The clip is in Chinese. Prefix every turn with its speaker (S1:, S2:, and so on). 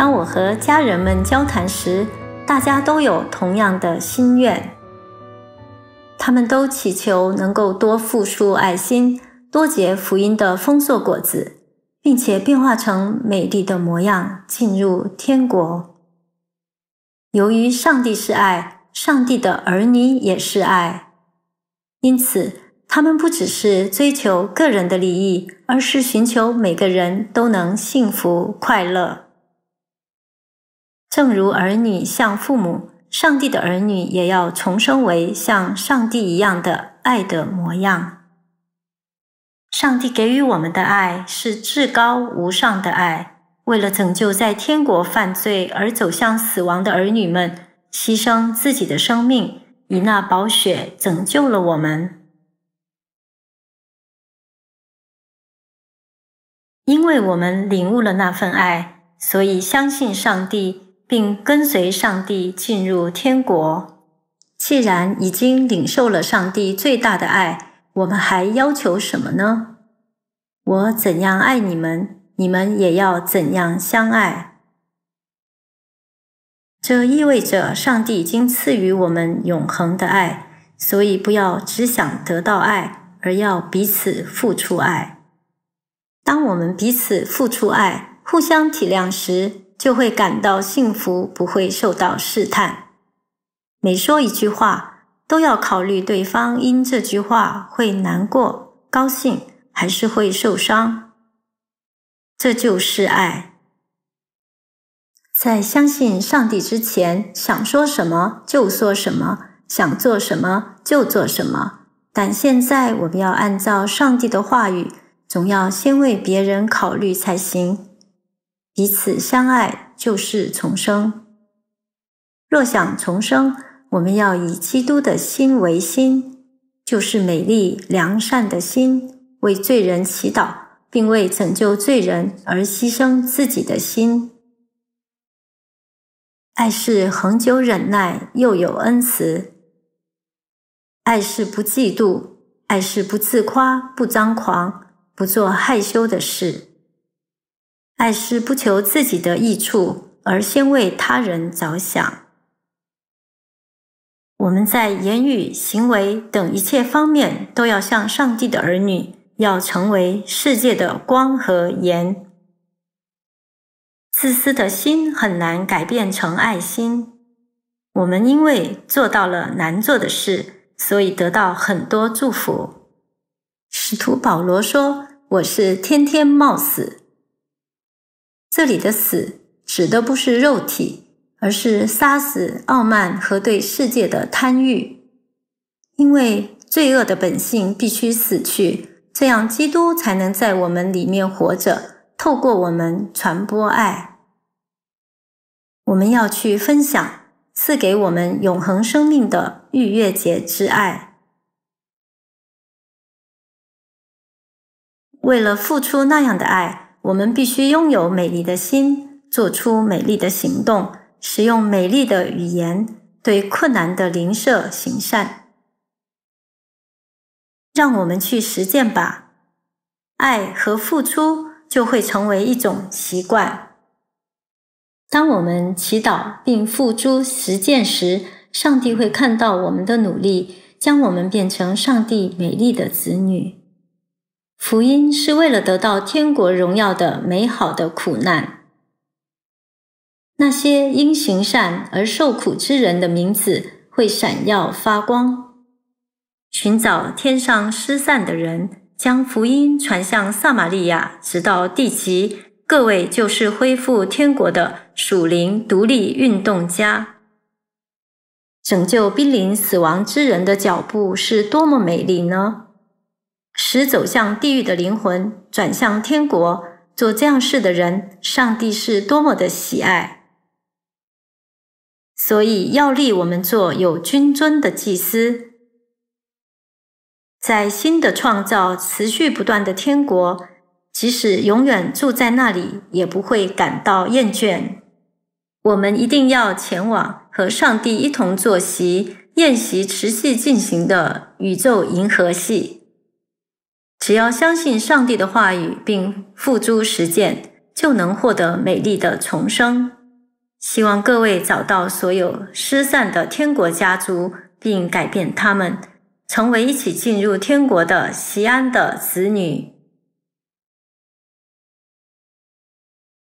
S1: 当我和家人们交谈时，大家都有同样的心愿。他们都祈求能够多付出爱心，多结福音的丰硕果子，并且变化成美丽的模样进入天国。由于上帝是爱，上帝的儿女也是爱，因此他们不只是追求个人的利益，而是寻求每个人都能幸福快乐。正如儿女像父母，上帝的儿女也要重生为像上帝一样的爱的模样。上帝给予我们的爱是至高无上的爱，为了拯救在天国犯罪而走向死亡的儿女们，牺牲自己的生命，以那宝血拯救了我们。因为我们领悟了那份爱，所以相信上帝。并跟随上帝进入天国。既然已经领受了上帝最大的爱，我们还要求什么呢？我怎样爱你们，你们也要怎样相爱。这意味着上帝已经赐予我们永恒的爱，所以不要只想得到爱，而要彼此付出爱。当我们彼此付出爱、互相体谅时，就会感到幸福，不会受到试探。每说一句话，都要考虑对方因这句话会难过、高兴，还是会受伤。这就是爱。在相信上帝之前，想说什么就说什么，想做什么就做什么。但现在我们要按照上帝的话语，总要先为别人考虑才行。彼此相爱就是重生。若想重生，我们要以基督的心为心，就是美丽良善的心，为罪人祈祷，并为拯救罪人而牺牲自己的心。爱是恒久忍耐，又有恩慈。爱是不嫉妒，爱是不自夸，不张狂，不做害羞的事。爱是不求自己的益处，而先为他人着想。我们在言语、行为等一切方面，都要像上帝的儿女，要成为世界的光和盐。自私的心很难改变成爱心。我们因为做到了难做的事，所以得到很多祝福。使徒保罗说：“我是天天冒死。”这里的死指的不是肉体，而是杀死傲慢和对世界的贪欲，因为罪恶的本性必须死去，这样基督才能在我们里面活着，透过我们传播爱。我们要去分享赐给我们永恒生命的逾越节之爱，为了付出那样的爱。我们必须拥有美丽的心，做出美丽的行动，使用美丽的语言，对困难的邻舍行善。让我们去实践吧，爱和付出就会成为一种习惯。当我们祈祷并付诸实践时，上帝会看到我们的努力，将我们变成上帝美丽的子女。福音是为了得到天国荣耀的美好的苦难。那些因行善而受苦之人的名字会闪耀发光。寻找天上失散的人，将福音传向撒玛利亚，直到地极。各位就是恢复天国的属灵独立运动家。拯救濒临死亡之人的脚步是多么美丽呢？使走向地狱的灵魂转向天国，做这样事的人，上帝是多么的喜爱！所以要立我们做有君尊的祭司，在新的创造持续不断的天国，即使永远住在那里，也不会感到厌倦。我们一定要前往和上帝一同坐席宴席持续进行的宇宙银河系。只要相信上帝的话语并付诸实践，就能获得美丽的重生。希望各位找到所有失散的天国家族，并改变他们，成为一起进入天国的西安的子女。